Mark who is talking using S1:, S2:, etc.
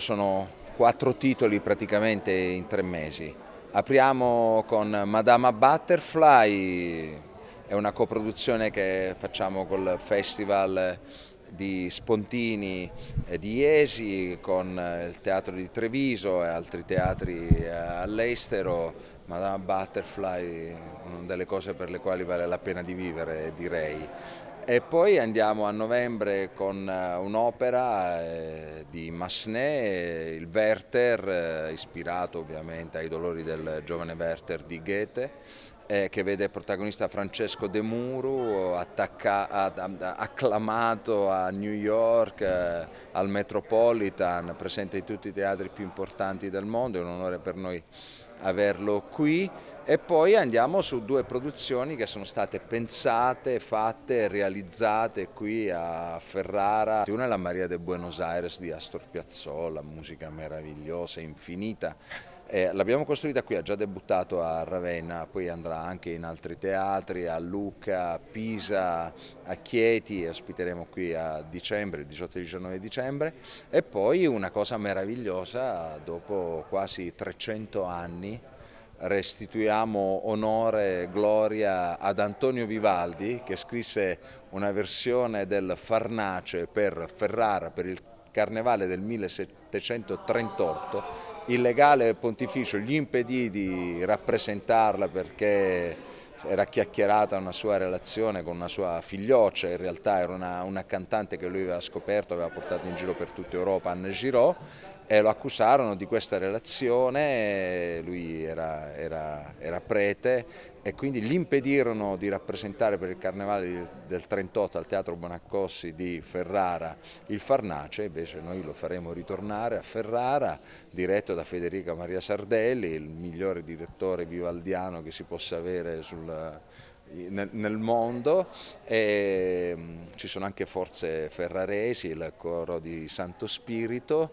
S1: Sono quattro titoli praticamente in tre mesi. Apriamo con Madama Butterfly, è una coproduzione che facciamo col Festival di Spontini di Iesi con il Teatro di Treviso e altri teatri eh, all'estero. Madama Butterfly, una delle cose per le quali vale la pena di vivere direi. E poi andiamo a novembre con eh, un'opera eh, di Massenet, eh, il Werther, ispirato ovviamente ai dolori del giovane Werther di Goethe, che vede protagonista Francesco De Muru, attacca, acclamato a New York, al Metropolitan, presente in tutti i teatri più importanti del mondo, è un onore per noi averlo qui e poi andiamo su due produzioni che sono state pensate, fatte, realizzate qui a Ferrara. Una è la Maria de Buenos Aires di Astor Piazzolla, musica meravigliosa, infinita. Eh, l'abbiamo costruita qui, ha già debuttato a Ravenna, poi andrà anche in altri teatri, a Lucca, a Pisa, a Chieti ospiteremo qui a dicembre, il 18 19 dicembre. E poi una cosa meravigliosa, dopo quasi 300 anni restituiamo onore e gloria ad Antonio Vivaldi che scrisse una versione del Farnace per Ferrara per il carnevale del 1738. Il legale pontificio gli impedì di rappresentarla perché era chiacchierata una sua relazione con una sua figlioccia, in realtà era una, una cantante che lui aveva scoperto, aveva portato in giro per tutta Europa, Anne Giraud, e lo accusarono di questa relazione, lui era, era, era prete e quindi gli impedirono di rappresentare per il carnevale del 38 al Teatro Bonaccossi di Ferrara il Farnace, invece noi lo faremo ritornare a Ferrara, diretto da Federica Maria Sardelli, il migliore direttore vivaldiano che si possa avere sul eh, nel, nel, mondo e, mm, ci sono anche forze ferraresi, il coro di Santo Spirito.